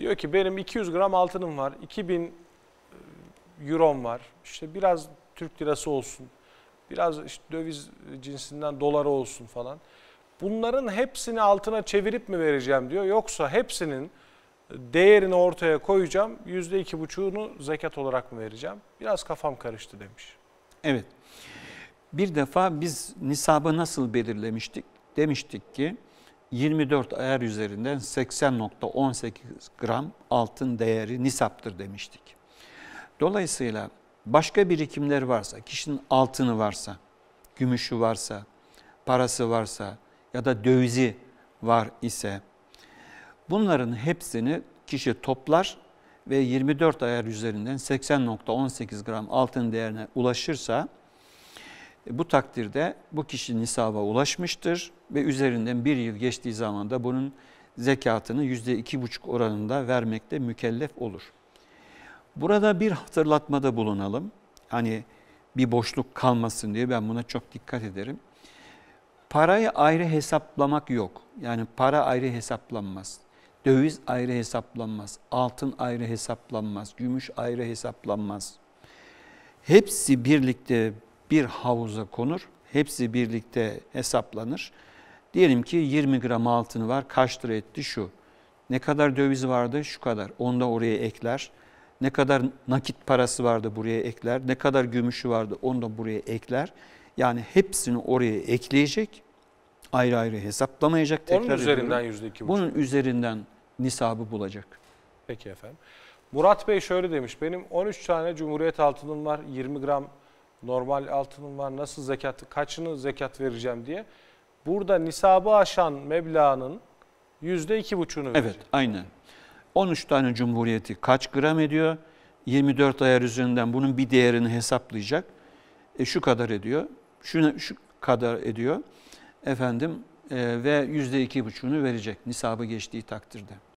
Diyor ki benim 200 gram altınım var, 2000 e, eurom var, işte biraz Türk lirası olsun, biraz işte döviz cinsinden doları olsun falan. Bunların hepsini altına çevirip mi vereceğim diyor. Yoksa hepsinin e, değerini ortaya koyacağım, yüzde iki buçuğunu zekat olarak mı vereceğim? Biraz kafam karıştı demiş. Evet. Bir defa biz nisabı nasıl belirlemiştik? Demiştik ki 24 ayar üzerinden 80.18 gram altın değeri nisaptır demiştik. Dolayısıyla başka birikimler varsa, kişinin altını varsa, gümüşü varsa, parası varsa ya da dövizi var ise bunların hepsini kişi toplar ve 24 ayar üzerinden 80.18 gram altın değerine ulaşırsa e, bu takdirde bu kişi nisaba ulaşmıştır ve üzerinden bir yıl geçtiği zaman da bunun zekatını yüzde iki buçuk oranında vermekte mükellef olur. Burada bir hatırlatmada bulunalım. Hani bir boşluk kalmasın diye ben buna çok dikkat ederim. Parayı ayrı hesaplamak yok. Yani para ayrı hesaplanmaz. Döviz ayrı hesaplanmaz. Altın ayrı hesaplanmaz. Gümüş ayrı hesaplanmaz. Hepsi birlikte bir havuza konur. Hepsi birlikte hesaplanır. Diyelim ki 20 gram altını var. Kaç lira etti şu. Ne kadar döviz vardı? Şu kadar. Onu da oraya ekler. Ne kadar nakit parası vardı buraya ekler. Ne kadar gümüşü vardı onu da buraya ekler. Yani hepsini oraya ekleyecek. Ayrı ayrı hesaplamayacak. Tekrar Onun üzerinden ediyorum. %2,5. Bunun üzerinden nisabı bulacak. Peki efendim. Murat Bey şöyle demiş. Benim 13 tane Cumhuriyet altınım var. 20 gram normal altınım var nasıl zekat kaçını zekat vereceğim diye. Burada nisabı aşan meblağının yüzde iki buçuğunu verecek. Evet aynen. 13 tane cumhuriyeti kaç gram ediyor? 24 ayar üzerinden bunun bir değerini hesaplayacak. E, şu kadar ediyor. Şuna, şu kadar ediyor. Efendim e, ve yüzde iki buçuğunu verecek nisabı geçtiği takdirde.